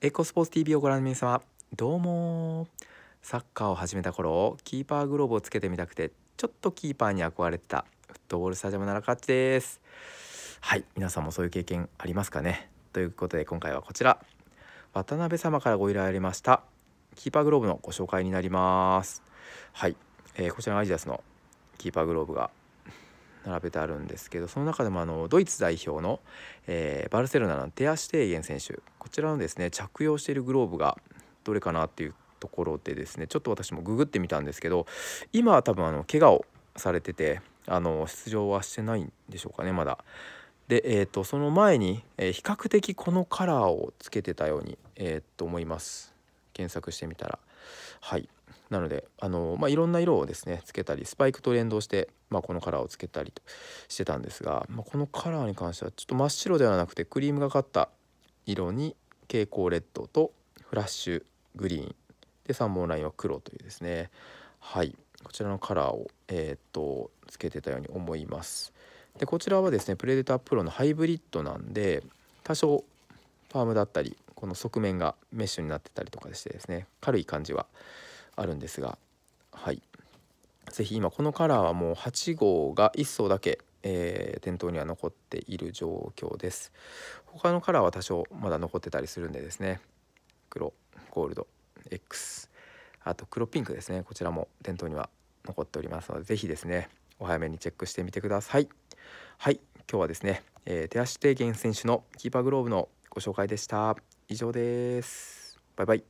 エコスポーツ TV をご覧の皆様どうもサッカーを始めた頃キーパーグローブをつけてみたくてちょっとキーパーに憧れてたフットボールスタジアム奈良勝ちですはい皆さんもそういう経験ありますかねということで今回はこちら渡辺様からご依頼ありましたキーパーグローブのご紹介になりますはい、えー、こちらのアディダスのキーパーグローブが並べてあるんですけどその中でもあのドイツ代表の、えー、バルセロナのテア・シテーゲン選手こちらのですね着用しているグローブがどれかなっていうところでですねちょっと私もググってみたんですけど今は多分あの怪我をされててあの出場はしてないんでしょうかねまだ。で、えーと、その前に、えー、比較的このカラーをつけてたように、えー、と思います検索してみたらはいなのであの、まあ、いろんな色をですねつけたりスパイクと連動して、まあ、このカラーをつけたりとしてたんですが、まあ、このカラーに関してはちょっと真っ白ではなくてクリームがかった色に蛍光レッドとフラッシュグリーンで3本ラインは黒というですねはいこちらのカラーを、えー、っとつけてたように思います。でこちらはですねプレデタープロのハイブリッドなんで多少ファームだったりこの側面がメッシュになってたりとかしてですね軽い感じはあるんですがはい是非今このカラーはもう8号が1層だけ、えー、店頭には残っている状況です他のカラーは多少まだ残ってたりするんでですね黒ゴールド X あと黒ピンクですねこちらも店頭には残っておりますので是非ですねお早めにチェックしてみてくださいはい今日はですね、えー、手足提言選手のキーパーグローブのご紹介でした以上ですバイバイ